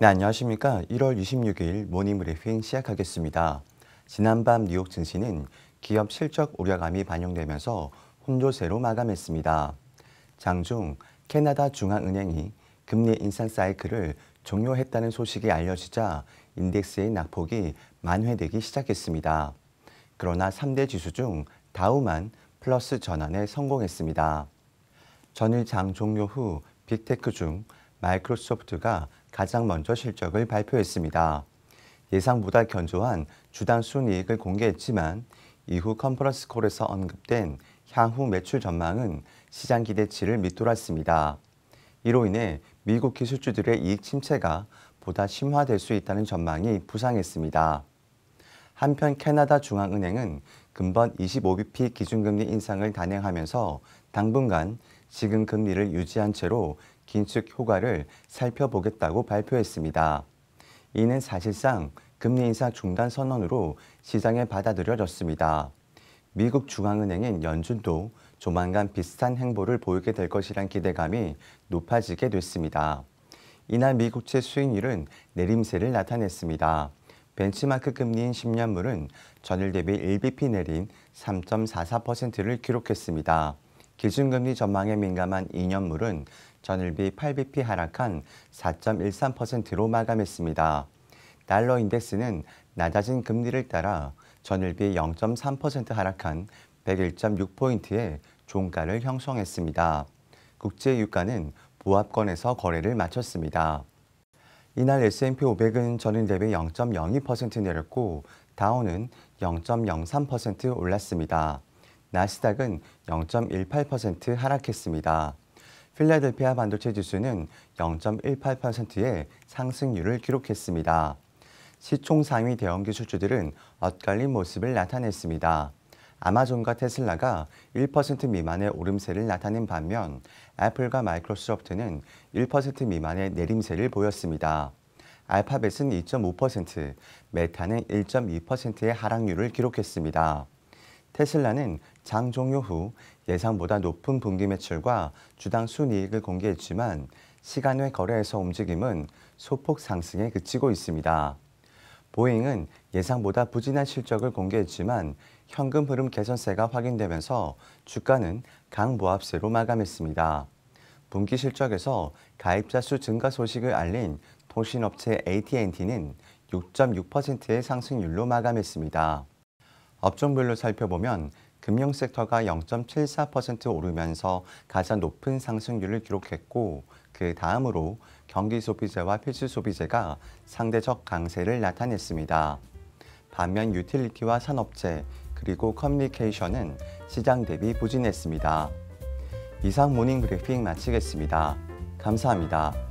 네, 안녕하십니까. 1월 26일 모닝 브리핑 시작하겠습니다. 지난밤 뉴욕 증시는 기업 실적 우려감이 반영되면서 혼조세로 마감했습니다. 장중 캐나다 중앙은행이 금리 인상 사이클을 종료했다는 소식이 알려지자 인덱스의 낙폭이 만회되기 시작했습니다. 그러나 3대 지수 중 다우만 플러스 전환에 성공했습니다. 전일 장 종료 후 빅테크 중 마이크로소프트가 가장 먼저 실적을 발표했습니다. 예상보다 견조한 주당 순이익을 공개했지만 이후 컨퍼런스 콜에서 언급된 향후 매출 전망은 시장 기대치를 밑돌았습니다. 이로 인해 미국 기술주들의 이익 침체가 보다 심화될 수 있다는 전망이 부상했습니다. 한편 캐나다 중앙은행은 금번 25bp 기준금리 인상을 단행하면서 당분간 지금 금리를 유지한 채로 긴축 효과를 살펴보겠다고 발표했습니다. 이는 사실상 금리 인상 중단 선언으로 시장에 받아들여졌습니다. 미국 중앙은행인 연준도 조만간 비슷한 행보를 보이게 될 것이란 기대감이 높아지게 됐습니다. 이날 미국채 수익률은 내림세를 나타냈습니다. 벤치마크 금리인 10년물은 전일 대비 1bp 내린 3.44%를 기록했습니다. 기준금리 전망에 민감한 2년물은 전일비 8bp 하락한 4.13%로 마감했습니다. 달러 인덱스는 낮아진 금리를 따라 전일비 0.3% 하락한 101.6포인트의 종가를 형성했습니다. 국제 유가는 보합권에서 거래를 마쳤습니다. 이날 S&P 500은 전일 대비 0.02% 내렸고 다우는 0.03% 올랐습니다. 나스닥은 0.18% 하락했습니다. 필라델피아 반도체 지수는 0.18%의 상승률을 기록했습니다. 시총 상위 대형기술주들은 엇갈린 모습을 나타냈습니다. 아마존과 테슬라가 1% 미만의 오름세를 나타낸 반면 애플과 마이크로소프트는 1% 미만의 내림세를 보였습니다. 알파벳은 2.5%, 메타는 1.2%의 하락률을 기록했습니다. 테슬라는 장 종료 후 예상보다 높은 분기 매출과 주당 순이익을 공개했지만 시간 외 거래에서 움직임은 소폭 상승에 그치고 있습니다. 보잉은 예상보다 부진한 실적을 공개했지만 현금 흐름 개선세가 확인되면서 주가는 강보합세로 마감했습니다. 분기 실적에서 가입자 수 증가 소식을 알린 통신업체 AT&T는 6.6%의 상승률로 마감했습니다. 업종별로 살펴보면 금융 섹터가 0.74% 오르면서 가장 높은 상승률을 기록했고 그 다음으로 경기 소비재와 필수 소비재가 상대적 강세를 나타냈습니다. 반면 유틸리티와 산업재 그리고 커뮤니케이션은 시장 대비 부진했습니다. 이상 모닝 브리핑 마치겠습니다. 감사합니다.